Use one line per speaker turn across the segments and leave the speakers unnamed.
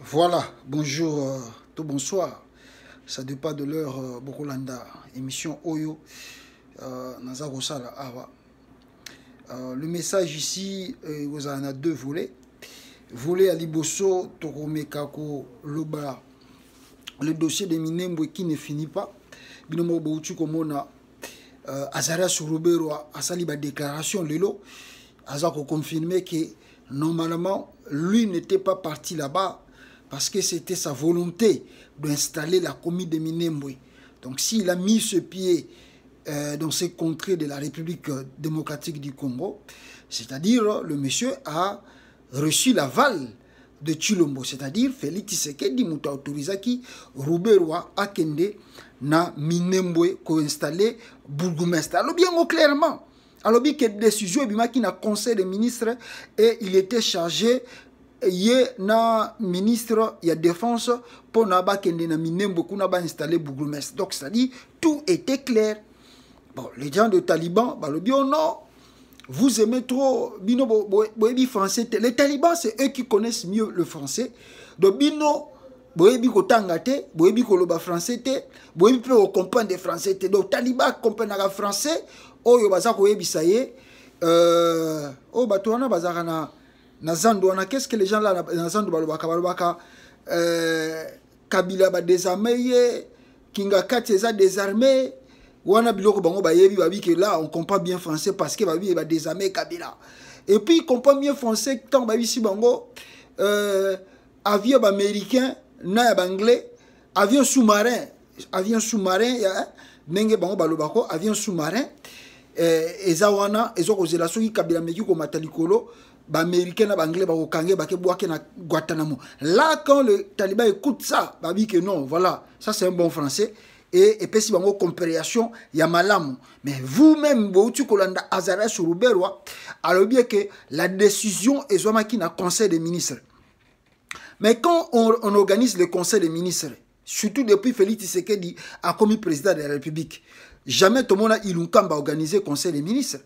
Voilà, bonjour, euh, tout bonsoir. Ça pas de l'heure, euh, Bokolanda. Émission Oyo, euh, Nazarosala Awa. Euh, le message ici, euh, vous en a deux volets. Volet à Liboso, Toromekako, Loba. Le dossier de Minembo qui ne finit pas. Binomo Boutu Komona, Azara Sourouberoa, Asaliba déclaration, Lelo. Azako confirmé que normalement, lui n'était pas parti là-bas parce que c'était sa volonté d'installer la commune de Minembwe. Donc s'il a mis ce pied euh, dans ces contrées de la République euh, démocratique du Congo, c'est-à-dire euh, le monsieur a reçu l'aval de Chilombo, c'est-à-dire Félix Tshisekedi Mouta autorisaki Rouberwa Akende na Minembwe co installer bourgmestre. Alors bien clairement, alors bien que décision a un conseil des ministres et il était chargé ye na ministre ya défense mpona bakende na minembo kuna bainstalle bourgmestre donc c'est-à-dire tout était clair bon les gens de taliban balobi o oh non vous aimez trop bino boyebi français te les taliban c'est eux qui connaissent mieux le français donc bino boyebi kotanga te boyebi koloba français te boyebi mpe kocomprendre français te donc taliban comprendaka français oyo baza koyebisa ye euh, oyo oh, bato wana bazalaka na na zando wana qu'est ce que les gens là na zando balobaka balobaka euh, kabila badésarme ye kinga kati eza désarme wana biloko bango bayebi babi ke là on comprend bien français parce que babi badésarme kabila et puis comprend bien français tant babisi bango euh, avion baméricain na ya banglais avion sous-marin avion sous-marin ya ndenge bango balobako avion sous-marin euh, eza wana ezokozela soki kabila meki komata likolo Américains, les Anglais, les na Guantanamo. Là, quand le taliban écoute ça, bah, il dit que non, voilà, ça c'est un bon français. Et, et puis, si vous compréhension, il y a malam. Mais vous-même, vous avez dit Azara sur alors bien que la décision est vraiment qui conseil des ministres. Mais quand on, organise le conseil des ministres, surtout depuis Félix Tshisekedi a commis président de la République, jamais tout le monde a organisé le conseil des ministres.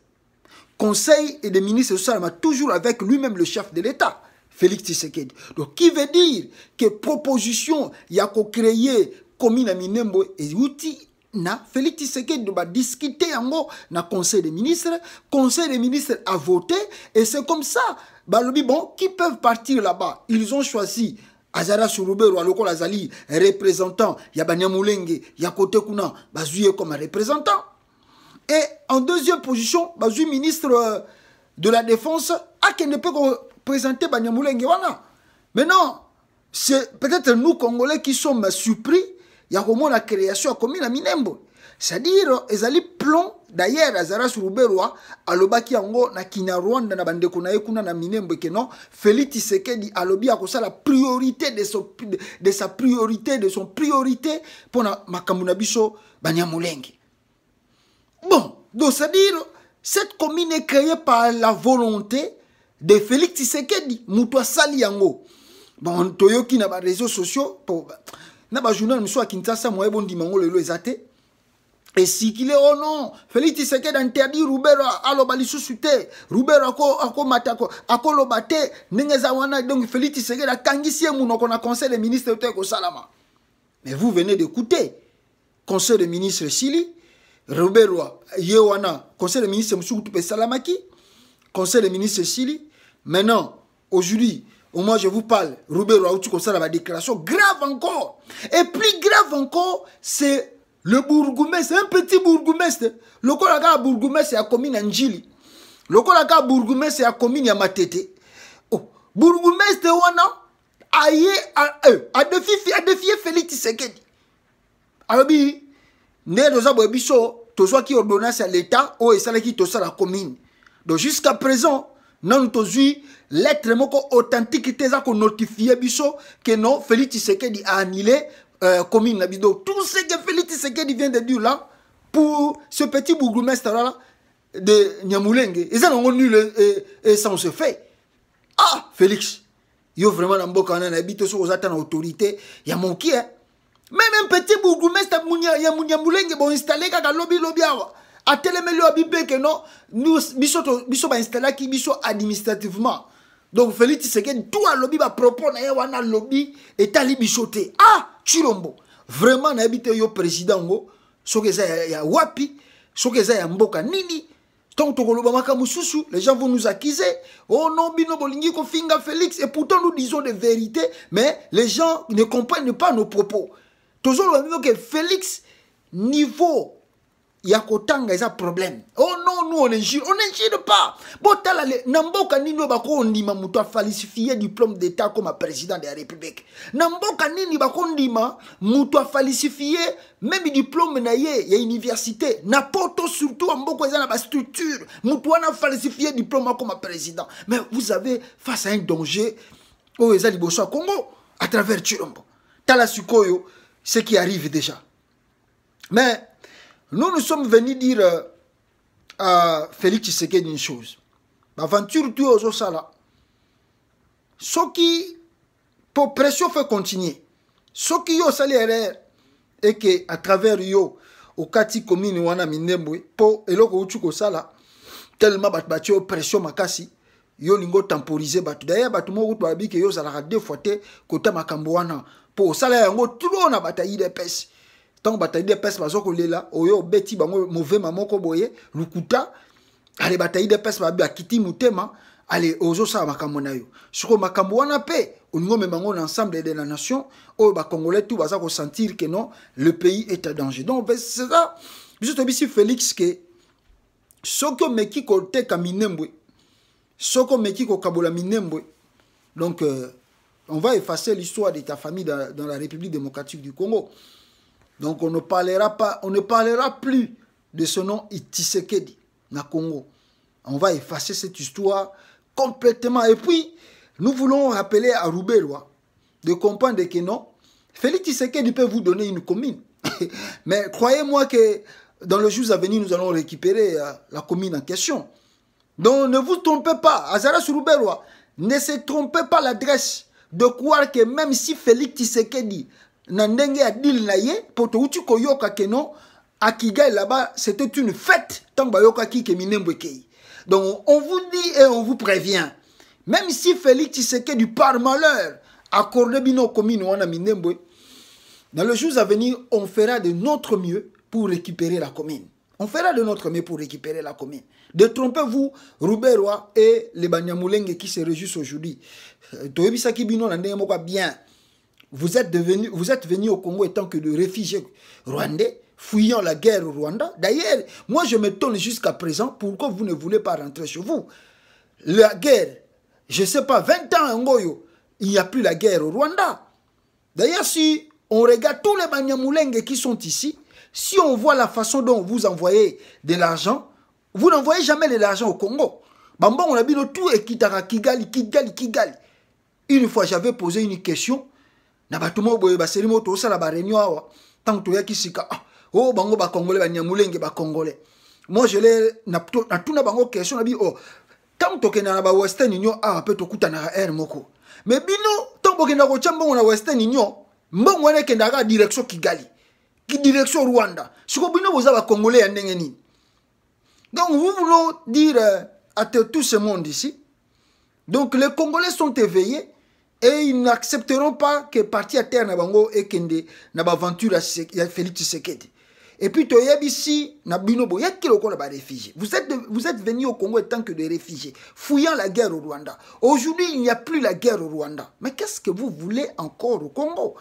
Conseil des ministres, mais toujours avec lui-même le chef de l'État. Félix Tshisekedi. Donc, qui veut dire que proposition qu'on créer commune à Minembo et outil na Félix Tshisekedi doit discuter en gros na conseil des ministres, conseil des ministres a voté et c'est comme ça balobi bon qui peuvent partir là-bas. Ils ont choisi Azara Surubero Aloko Lazali représentant Yabanya ya Yakote Kuna bah, Zouye comme représentant. Et en deuxième position, le bah, ministre euh, de la Défense, a qui ne peut présenter Banyamulenge. non, c'est peut-être nous, Congolais, qui sommes surpris. Il y a comment la création a commis la minembo. C'est-à-dire, ils allaient plomb d'ailleurs azara suruberwa alobaki na kina rwanda na bandeko na na minembo Et non félix tisekedi alobi la priorité de, son, de, de sa priorité de son priorité pour la na biso banyamulenge Bon, donc c'est-à-dire, cette commune est créée par la volonté de Félix Tshisekedi, Moutoua Yango. Bon, qui na ba réseaux sociaux, pour, na pas journal, monsieur à ça moi, bon dimango, le ezate. Et si qu'il est, oh non, Félix Tshisekedi interdit Roubert à l'obalisou sous Roubert à à ko matako, à lobate, n'engeza wana, donc Félix Tshisekedi a kangisye mouno qu'on a conseil des ministres de Salama. Mais vous venez d'écouter, conseil des ministres Chili, Ruberwa Yewana, un conseil des ministres musu salamaki conseil des ministres Sili. maintenant aujourd'hui au moins je vous parle Ruberwa tu conseil la déclaration grave encore et plus grave encore c'est le bourgmestre un petit bourgmestre le kolaka bourgmestre à commune Njili le kolaka bourgmestre c'est commune ya Matete oh bourgmestre wana aye euh, a, défi. a défié a Félix Tisekedi. alors nde toza boye biso tozwaki ordonnance ya l'état oyo esalaki tosala commune donc jusqu'à présent nanu tozwi lettre moko authentique te eza konotifie biso ke non félix tshisekedi aannulé euh, commune na biso donc tout ce que félix tshisekedi vient de dire là pour ce petit bourgmestre là de nyamulenge eza nango nul essence euh, fait ah félix yo vraiment na mboka wana nayebi te soki oza ta na autorité ya mokie meme mpeti bourgmestre ya munyambulenge boinstale kaka lobilobi awa ah, atelemeli oyo oh, abipeke no biso, biso bainstalaki biso administrativement donc feli tiseke tu alobi bapropos na ye wana alobi etali biso te ah chilombo vraiment nayebi te yo président ngo soki eza ya, ya wapi soki eza ya mboka nini ntango tokoloba makambo mosusu les gens vont nous accuser oh non bino bolingi kofinga félix et pourtant nous disons de vérité mais les gens ne comprennent pas nos propos le bino que félix niveau ya y eza problème oh non nous on injure on jure pas botala na mboka nini oyo bakondima a falsifié diplôme d'état comme président de la république na mboka nini bakondima moto afalsifie même diplôme na ye a université N'apporte surtout ya mboka eza na structure. moto wana afalsifie diplôme comme président mais vous avez face à un danger oh, eza liboso ya congo à travers T'as Talasukoyo, ce qui arrive déjà. Mais nous nous sommes venus dire euh, à Félix Tshisekedi une chose. L'aventure du Ozosala, ce qui, pour pression, fait continuer. Ce qui est salaire et que à travers yo au kati commune wana minembwe po eloko uchuko sala tellement battu batio pression makasi yo olingi otemporise bato daye bato moko kutu babi ke yo ozalaka deux fois te kota makambo wana mpo osala yango tro na bato ya idps ntango bato ya idps baza kolela oyo obeti bango movema moko boye lukuta ale bato ya idps babi akiti motema ale ozosala makambo na yo sikoyo makambo wana mpe olingi omema yango na ensemble de la nation oyo bacongolais tu baza kosentir ke non le pays est à danger donc cela biso toyebisi félix ke soki omeki koteka minembwe soko meki minembwe donc euh, on va effacer l'histoire de ta famille dans, la République démocratique du Congo donc on ne parlera pas on ne parlera plus de ce nom Itisekedi na Congo on va effacer cette histoire complètement et puis nous voulons rappeler à Roubelois de comprendre que non Félix Tisekedi peut vous donner une commune mais croyez-moi que dans les jours à venir nous allons récupérer euh, la commune en question donc ne vous trompez pas, Azara Surubelwa, ne se trompez pas l'adresse de croire que même si Félix Tshisekedi n'a pas dit naie, pour tout tu koyoka non, là-bas, c'était une fête tant bayoka ki Donc on vous dit et on vous prévient, même si Félix Tshisekedi par malheur a bino commune wana dans les jours à venir, on fera de notre mieux pour récupérer la commune. On fera de notre mieux pour récupérer la commune. De tromper vous Roy et les Banyamulenge qui se réjouissent aujourd'hui. Euh, bien. Vous êtes, devenu, vous êtes venu au Congo étant que de réfugiés rwandais, fuyant la guerre au Rwanda. D'ailleurs, moi je me jusqu'à présent, pourquoi vous ne voulez pas rentrer chez vous La guerre, je ne sais pas, 20 ans en Goyo, il n'y a plus la guerre au Rwanda. D'ailleurs, si on regarde tous les Banyamulenge qui sont ici, si on voit la façon dont vous envoyez de l'argent, vous n'envoyez jamais de l'argent au Congo. Bambon, on a bien tout et Kitara, Kigali, Kigali, Kigali. Une fois, j'avais posé une question. Nabatumo boye moto sala ba Tant que qui sika. Ah, oh, bango ba congolais ba nyamulenge ba congolais. Moi je l'ai na tout na bango question na oh. Tant que na ba western union awa ah, pe to kutana R moko. Mais bino tant que na ko chamba na western union mbongo wana kenda ka direction Kigali direction Rwanda. Si vous avez congolais Donc vous voulez dire euh, à tout ce monde ici donc les Congolais sont éveillés et ils n'accepteront pas que parti à terre nabango et kende à Félix Tshisekedi. Et puis toi ici na binobo ya réfugiés. Vous êtes vous êtes venus au Congo tant que des réfugiés, fouillant la guerre au Rwanda. Aujourd'hui, il n'y a plus la guerre au Rwanda. Mais qu'est-ce que vous voulez encore au Congo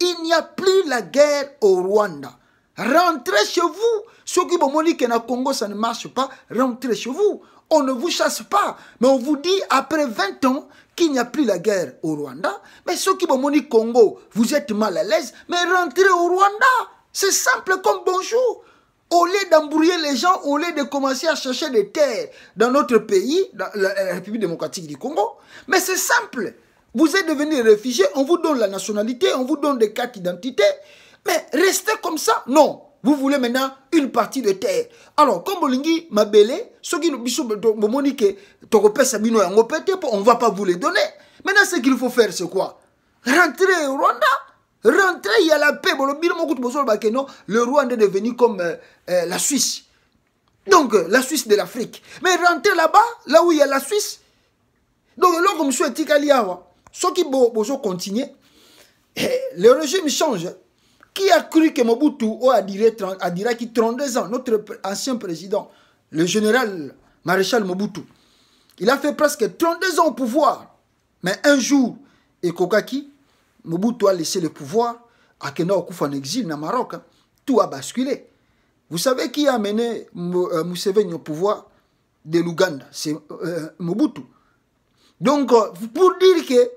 il n'y a plus la guerre au Rwanda. Rentrez chez vous. Ceux qui m'ont dit que Congo, ça ne marche pas, rentrez chez vous. On ne vous chasse pas. Mais on vous dit, après 20 ans, qu'il n'y a plus la guerre au Rwanda. Mais ceux qui m'ont dit Congo, vous êtes mal à l'aise, mais rentrez au Rwanda. C'est simple comme bonjour. Au lieu d'embrouiller les gens, au lieu de commencer à chercher des terres dans notre pays, dans la République démocratique du Congo, mais c'est simple. Vous êtes devenu réfugié, on vous donne la nationalité, on vous donne des cartes d'identité. Mais restez comme ça, non. Vous voulez maintenant une partie de terre. Alors, comme Bolingi m'a belé, ce qui nous on ne va pas vous les donner. Maintenant, ce qu'il faut faire, c'est quoi Rentrer au Rwanda Rentrer, il y a la paix. Le Rwanda est devenu comme euh, euh, la Suisse. Donc, euh, la Suisse de l'Afrique. Mais rentrer là-bas, là où il y a la Suisse. Donc, là, comme je suis ce qui peut continue, le régime change. Qui a cru que Mobutu a dirait a 32 ans, notre ancien président, le général maréchal Mobutu, il a fait presque 32 ans au pouvoir. Mais un jour, et qui, Mobutu a laissé le pouvoir, Akena Okufa en exil dans Maroc, hein. tout a basculé. Vous savez qui a amené euh, Museveni au pouvoir de l'Ouganda C'est euh, Mobutu. Donc, euh, pour dire que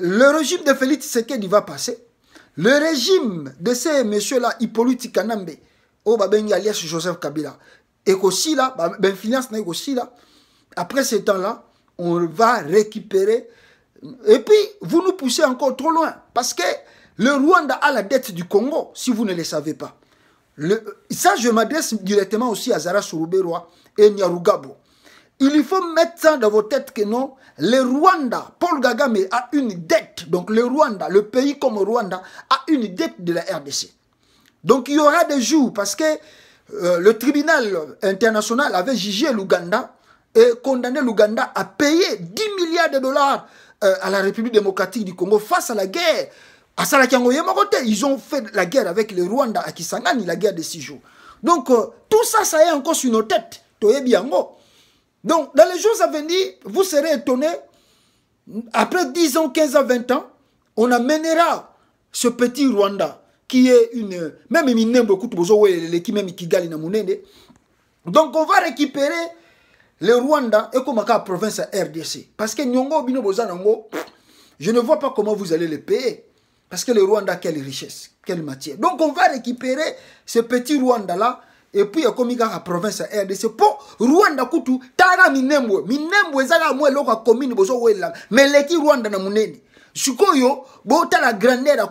le régime de Félix Tshisekedi va passer. Le régime de ces messieurs-là, Hippolyte Kanambe, oh, au bah, ben, alias Joseph Kabila, et aussi là, bah, ben après ce temps-là, on va récupérer. Et puis, vous nous poussez encore trop loin, parce que le Rwanda a la dette du Congo, si vous ne le savez pas. ça, je m'adresse directement aussi à Zara Roi et Nyarugabo. Il faut mettre ça dans vos têtes que non, le Rwanda, Paul Gagame a une dette. Donc le Rwanda, le pays comme Rwanda, a une dette de la RDC. Donc il y aura des jours parce que euh, le tribunal international avait jugé l'Ouganda et condamné l'Ouganda à payer 10 milliards de dollars euh, à la République démocratique du Congo face à la guerre. À ils ont fait la guerre avec le Rwanda à Kisangani, la guerre de six jours. Donc euh, tout ça, ça est encore sur nos têtes. Donc, dans les jours à venir, vous serez étonnés. Après 10 ans, 15 ans, 20 ans, on amènera ce petit Rwanda qui est une... Même l'équipe même Kigali Donc, on va récupérer le Rwanda et comme la province RDC. Parce que Nyongo Bino je ne vois pas comment vous allez le payer. Parce que le Rwanda, quelle richesse, quelle matière. Donc, on va récupérer ce petit Rwanda-là epuis ekomi kaka province ya rdc mpo rwanda kutu tala minembwe minembwe eza kaka mwa eloko ya commune bozowelela ma eleki rwanda na monene sikoyo botala grandeur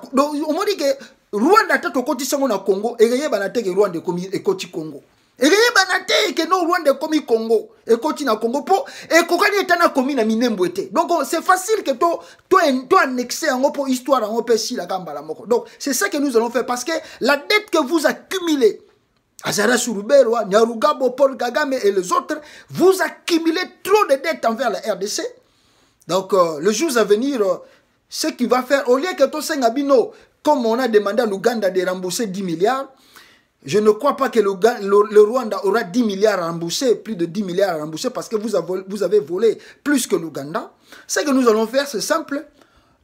omoni ke rwanda ata tokotisango na congo ekeyebana teke rwanda ekoti congo ekeyebana te eke no rwanda ekomi congo ekoti na congo mpo ekokani etana komi na minembo ete donc oh, c'est facile ke toannexe to, to yango mpo histoire yango mpe esilaka mbala moko donc c'est ça que nous allons faire parce que la dette que vous accumulez Azara Souroube, Nyarugabo, Paul Gagame et les autres, vous accumulez trop de dettes envers la RDC. Donc, euh, le jour à venir, euh, ce qui va faire, au lieu que Tosen Abino, comme on a demandé à l'Ouganda de rembourser 10 milliards, je ne crois pas que le, Rwanda aura 10 milliards à rembourser, plus de 10 milliards à rembourser, parce que vous avez, volé plus que l'Ouganda. Ce que nous allons faire, c'est simple.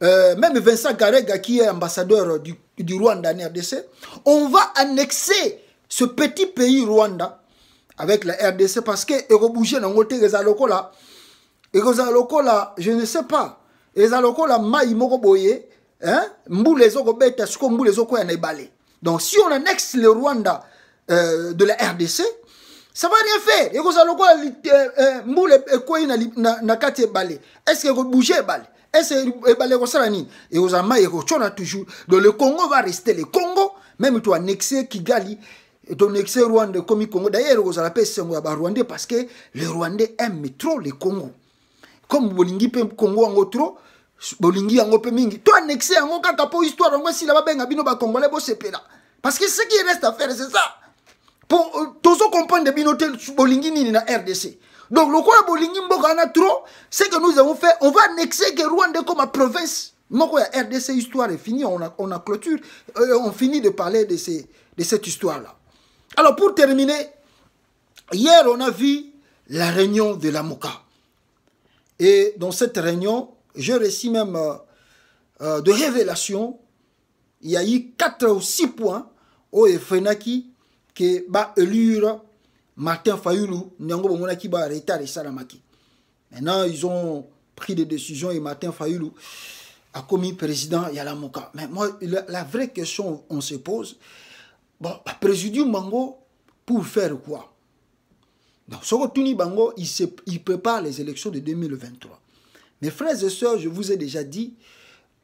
Euh, même Vincent Garega, qui est ambassadeur du Rwanda en RDC, on va annexer ce petit pays Rwanda avec la RDC parce que Eurobouger n'a pas là, lokola ekozala là je ne sais pas les lokola mai moko boyé hein mbula ezokobeta siko mbula ezokoya ne balé. donc si on annexe le Rwanda euh, de la RDC ça va rien faire ekozala lokola mbula ekweyi na, na, na kati balé. est ce bouger balé? est ce ebale Et nini ekozala mai ekotona toujours donc le Congo va rester le Congo même tu annexer Kigali ton excès Rwanda comme Congo d'ailleurs vous allez sengo ya ba Rwandais parce que les Rwandais aiment trop le Congo comme bolingi pe Congo en trop bolingi en pe mingi Toi, annexer pas kaka po histoire yango sila babenga bino ba Congolais bo là parce que ce qui reste à faire c'est ça pour euh, tozo comprendre bino te bolingi ni na RDC donc le quoi bolingi mboka wana trop ce que nous avons fait on va annexer que Rwanda comme province moko ya RDC histoire est finie on a, on a clôture euh, on finit de parler de ces de cette histoire là alors pour terminer, hier on a vu la réunion de la Moka. Et dans cette réunion, je reçu même euh, euh, de révélation. Il y a eu quatre ou six points au Efenaki que ba élure Martin Fayoulou, Nyango Bomonaki ba retard Salamaki. Maintenant, ils ont pris des décisions et Martin Fayulu a commis président Moka. Mais moi, la, la vraie question on se pose, bon Présidium bango pour faire quoi donc ce tuni bango il, se, il prépare les élections de 2023 mes frères et sœurs je vous ai déjà dit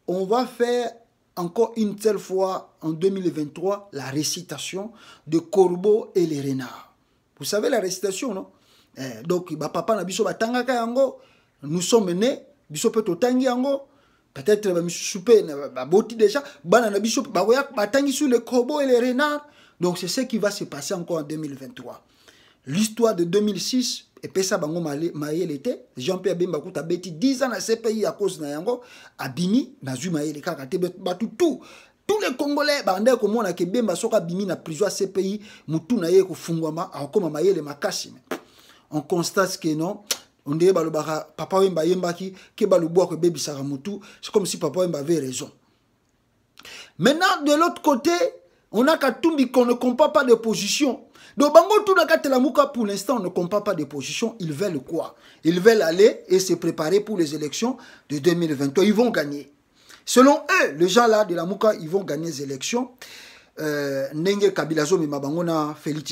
on va faire encore une telle fois en 2023 la récitation de Corbeau et les Rénards. Vous savez la récitation, non eh, Donc, bah, papa na biso nés, nous sommes nés, biso sommes nés, peut-être bamisusu mpe baboti déjà bana na biso bakoya batangi sur le corbeau et le renard donc c'est ce qui va se passer encore en 2023 l'histoire de 2006 epesa bango mayele te jean pierre bemba kuta abeti 10 ans na cpi ya cause na yango abimi nazwi mayele kaka te bato tout tous les congolais bandai komona ke bemba soki abimi na prison ya cpi motu na ye kofungwama akokoma mayele makasi on constate ke non dirait que papa yemba ki ke c'est comme si papa avait raison maintenant de l'autre côté on a katumbi qu'on ne comprend pas de position donc bango pour l'instant on ne comprend pas de position ils veulent quoi ils veulent aller et se préparer pour les élections de 2023 ils vont gagner selon eux les gens là de la mouka ils vont gagner les élections euh, kabila Zomi bango na félix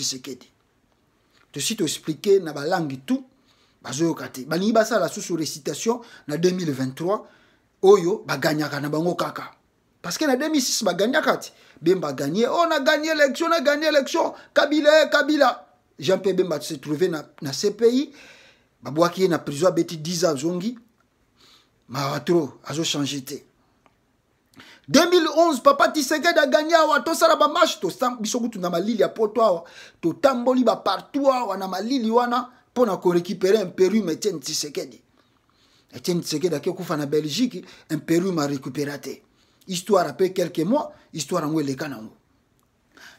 tshisekedi na balangi tout bazoyoka te balingi basala susu récitation na 2023 oyo baganyaka na bango kaka parce que na 2006 baganyaka ti bemba gagné o oh, na gagné élection na gagné élection kabila eh, kabila jean pe bemba se trouvé na, na cpi babwaki ye na prison abeti 10 ans zongi maratro azochange te 2011 papa tisekedi aganye awa tosala bamarche biso kutunda malili ya poto awa totamboli bapartout awa na malili wana mpona korécupere imperium etienne tisekedi etienne tisekedi akekufa na belgique imperium arécupera te histoire ape quelque mois histoire yango eleka nango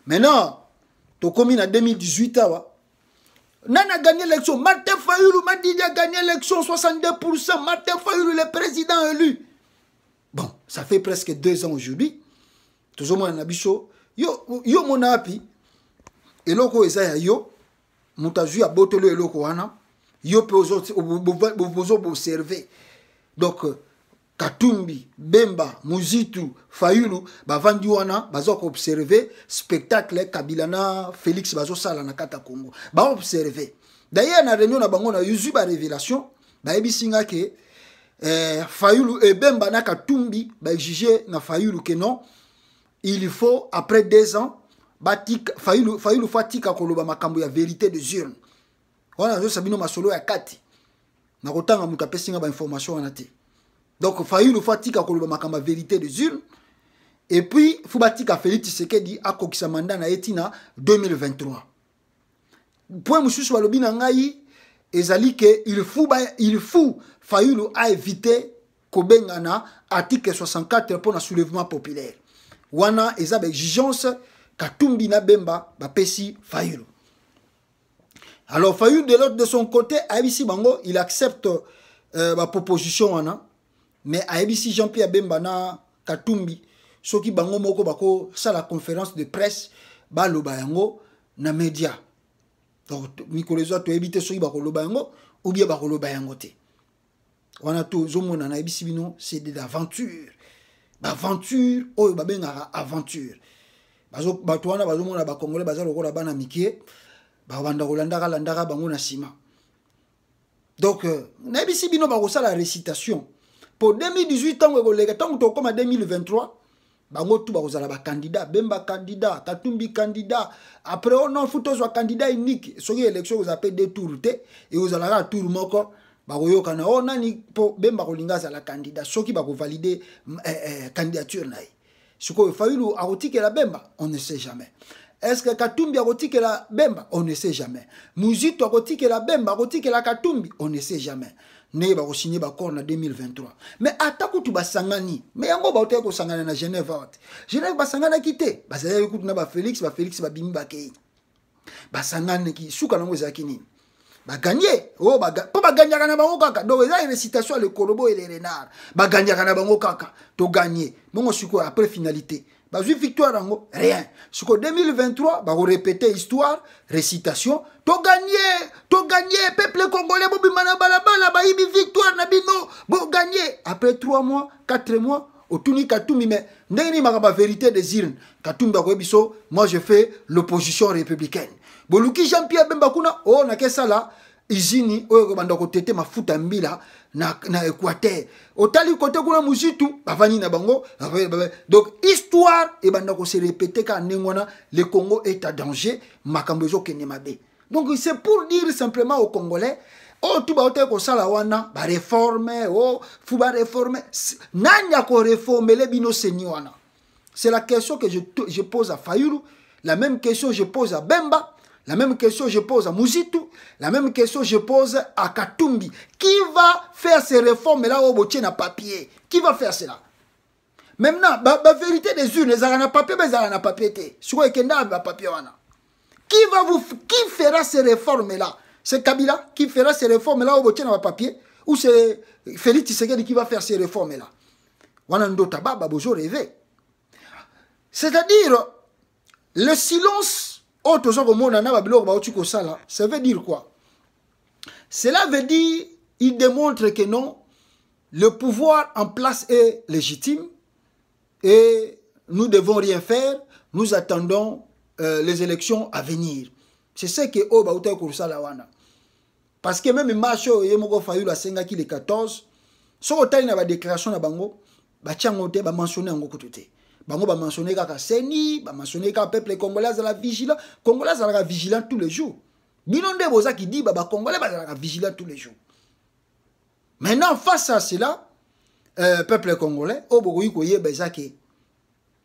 maintenant tokómi na 2018 awa nani agagné élection martin fayulu madidi agagné élection 62 pourcent martin fayulu le président élu bon ça fait presque deux ans aujourd'hui tozomona na biso yo, yo mona api eloko oyo eza ya yo moto a abotoli eloko wana yo mpe observer. donc euh, katumbi bemba muzitu fayulu bavandi Bazo baza spectacle kabilana, félix kata na kati ya Ba observe. d'ailleurs na réunion na bango na révélation ba ebi nga ke eh, fayulu eh, na katumbi baexige na fayulu ke non il faut après deux ans fayi lufu atika koloba makambo ya vérité des urnes wana nazoyebisa bino masolo ya kati na kotanga moto apesinga bainformation wana te donc fayi lufu atika koloba makambo ya vérité des urnes et puis fu batika félix tshisekedi akokisa manda na ye ntina 2023 point mosusu balobi na ngai ezali ke il faut, il faut fayulu aévite kobengana article 64 mpona soulèvement populaire wana eza baexigence katumbi na bemba bapesi fayulu alors fayulu de l'autre de son côté ayebisi bango il accepte euh, baproposition wana mais ayebisi jean pierre bemba na katumbi soki bango moko bakosala conférence de presse baloba yango na média donc mikolo ezwa toyebi te soki bakoloba yango ou bien bakoloba yango te wana tozomona nayebisi bino c'est de l'aventure baventure oyo babengaka aventure bato wana bazomona bakongole baza lokola bana mikie babanda kolandaka landaka bango na nsima donc euh, nayebisi bino bakosala récitation mpo 2018 ntango ekoleka ntango tokoma 2023 bango tu bakozala bakandidat bemba kandidat katumbi kandidat après oh ono fut ozwa kandidat unique soki élection ekozala mpe de tour te ekozala kaka tour moko bakoyokana o oh, nani mpo bemba kolinga azala kandidat soki bakovalide mm, eh, eh, candidature na ye sikoyo fayulu akotikela bemba on ne sait jamais est ce katumbi akotikela bemba on ne sait jamais muzito akotikela bemba akotikela katumbi on ne sait jamais ndenge bakosinye bacor na 2023 mais ata kutu basangani me yango bautaki kosangana na genève out genève basanganaki te bazalaki kutu na bafélix bafélix babimi bakei basanganaki suka nango ezalaki nini gagner oh pour gagner baganyaka na bango kaka donc une récitation le lekolobo et le renard baganyaka na bango kaka Bon, bongo sikoyo après finalité une victoire en yango rien sikoyo 2023 répétez histoire récitation To gagné. peuple congolais bobima na balabala ibi victoire na bino gagné. après trois mois quatre mois au otuni katumbi mais ndenge ni ma vérité des urnes katumbi bakoyebi biso moi je fais l'opposition républicaine boluki jean pierre bemba kuna kesa oh, nakesala izini oyo Bandako kotete mafuta mbila na, na équateur otali kote kuna mujitu bavani na bango donc histoire ebanda bandako répéter kaka ka wana le congo est à danger makambo ke nemabe. donc c'est pour dire simplement aux congolais oh tu ko sala wana bareforme o oh, n'anya bareforme nani ko bino le wana c'est la question que je, je pose à fayulu la même question je pose à bemba la même question je pose à Mouzitu, La même question je pose à Katumbi. Qui va faire ces réformes-là au boutier à papier Qui va faire cela Maintenant, la vérité des urnes, les à papier, mais les papier, Sur papier, Qui va vous, qui fera ces réformes-là C'est Kabila qui fera ces réformes-là au boutier à papier Ou c'est Félix Tshisekedi qui va faire ces réformes-là Wanando Taba, toujours rêvé. C'est-à-dire, le silence oyo oh, toza komona na babiloko bauti kosala ça veut dire quoi cela veut dire il démontre que non le pouvoir en place est légitime et nous devons rien faire nous attendons euh, les élections à venir c'est ce que oyo oh, bauti kosala wana parce que même marche oyo ye moko fayulu asengaki le 14 soki otali na badéclaration na bango batya yango te bamensione yango kutu te bango bamentionne kaka seni bamentionne kaka peuple congolais azala vigilant congolais azalaka vigilant tous les jours bino nde boza kidiba bacongolais bazalaka vigilant tous les jours maintenant face à cela euh, peuple congolais oyo bokoki koyeba eza ke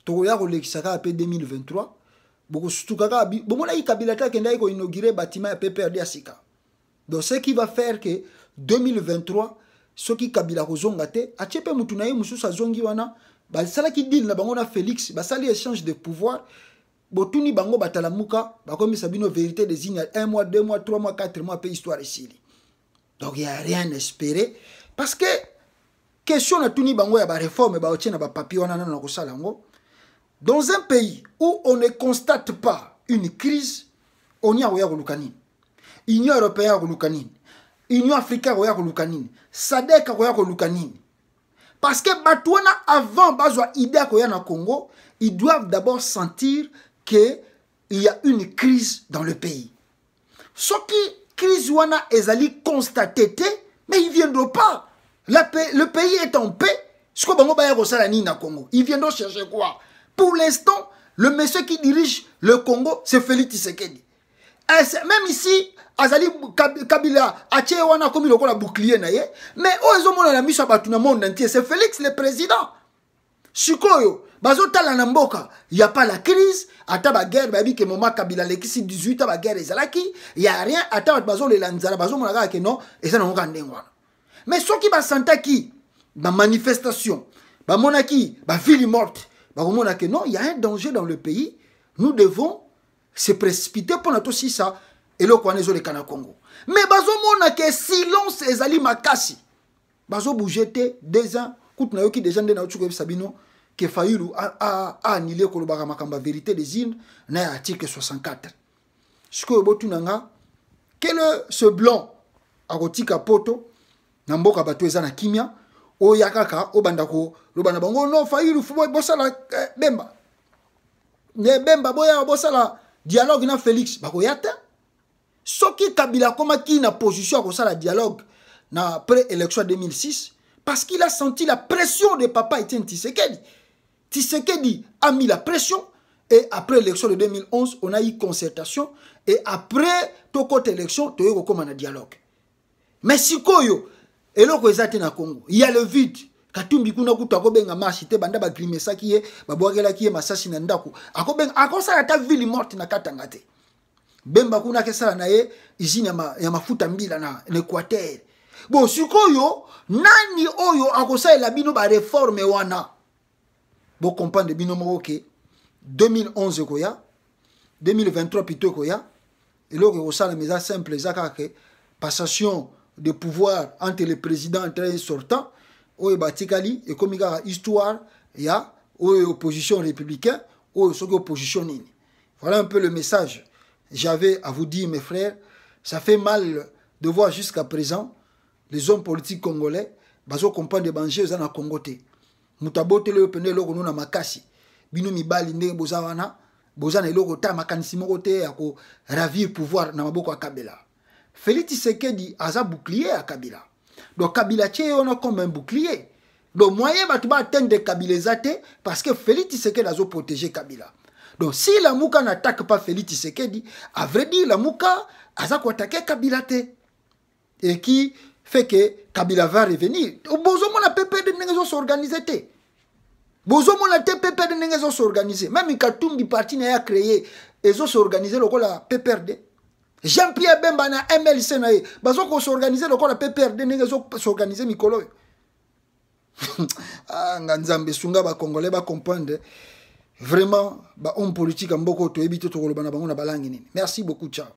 tokoya kolekisa kaka mpe 2023 bokosutuka kaka bomonaki kabila te akendaki koinaugure bâtiment ya pprd ya sika donc ce qui va faire ke 2023 soki kabila kozonga te atie mpe mutu na ye mosusu azongi wana basalaki deal na bango na félix basali échange de pouvoir botuni bango batala muka bakomisa bino vérité des signes, 1 mois 2 mois 3 mois 4 mois pe histoire ici, donc y a rien espéré parce que question natuni bango ya baréforme baotie na bapapier wana nano na kosala ngo, dans un pays où on ne constate pas une crise onia koya koluka nini union européen ya koluka nini union africaine akoya koluka nini sadek akoya koluka nini parce que batouana avant avant bazwa ide ya na congo ils doivent d'abord sentir que il y a une crise dans le pays qui crise wana ezali constate mais ils viendront pas le pays est en paix ce que bango baya kosala nini na congo ils viendront chercher quoi pour l'instant le monsieur qui dirige le congo c'est félix tisekedi même ici azali kabila atie wana akomi lokola bouclier na ye mais on oh, mona na miso ya bato na monde entier c'est félix le président sikoyo bazotala na mboka a pas la crise ata ba bayebi ke moma kabila alekisi 18 a il ezalaki a rien ata le bazolela nzala mona kaka ke non et ça kaka ndenge wana mais soki basantaki bamanifestation bamonaki baville morte mona ke non il y a un danger dans le pays nous devons se précipité mpo na tosisa eloko wana ezoleka na congo me bazomona ke silence ezali makasi bazobouge te deux ans kutu nayoki deja nde nayoki koyebisa bino ke fayulu aanile kolobaka makambo ya vérité des ines na ya article 64 sikoyo botuna nga kele ce blanc akotika poto na mboka bato eza na kimia oya kaka obanda koloba na bango no fayulu bosala eh, bemba bemba boya bosala dialogue na félix qui te soki kabila akomaki na position sa la dialogue na l'élection élection 2006 parce qu'il a senti la pression de papa Etienne Tshisekedi. Tshisekedi a mis la pression et après l'élection de 2011, on a eu concertation et après côté élection, tu as eu un dialogue. Mais si Koyo, et le Congo, il y a le vide. katumbi kuna kutu akobenga marche te banda bagrimesaki ye babwakelaki ye masasi na ndako akobenga akosala ata ville morte na katanga te bemba kuna akesala na ye usine ya, ma, ya mafuta mbila na, na équateur bo sikoyo nani oyo akosalela bino bareforme wana bokomprendre bino moko ke 2011 ekoya 2023 pito ekoya eloko ekosalama eza simple eza kaka passation de pouvoir entre le président entrain sortant oyo batikali ekomi kaka histoire ya oyo opposition républicain oyo soki opposition nini voilà un peu le message j'avais à vous dire mes frères ça fait mal de voir jusqu'à présent les hommes politiques congolais bazokomprendre bange eza na congo te moto aboteli oyo pene eloko no na makasi bino mibali ndenge boza wana boza na eloko ta makanisi moko te ya koravir pouvoir na maboko ya kabila félix tshisekedi aza bouclier ya kabila donc kabila tie ye wana comme un bouclier donc moyen bato baatteindre kabila eza te parce que feli tisekedi azoprotege kabila donc si lamuka n'attaque pas feli tisekedi à vrai dire lamuka aza koattaque kabila te et qui fait que kabila va revenir bozomona ppd ndenge ezosorganize te bozomona te ppd ndenge ezosorganize même katumbi parti na ye acréé ezosorganize lokola pprd jean pierre bemba na mlc na ye baza kosorganize lokola pprd ndenge ezosorganize mikolo oyo ah, nga nzambe esunga bacongolais bacomprendre eh. vraiment bahomme politique ya mboka oyo toyebi te tokoloba na bango na balangi nini merci beaucoup chao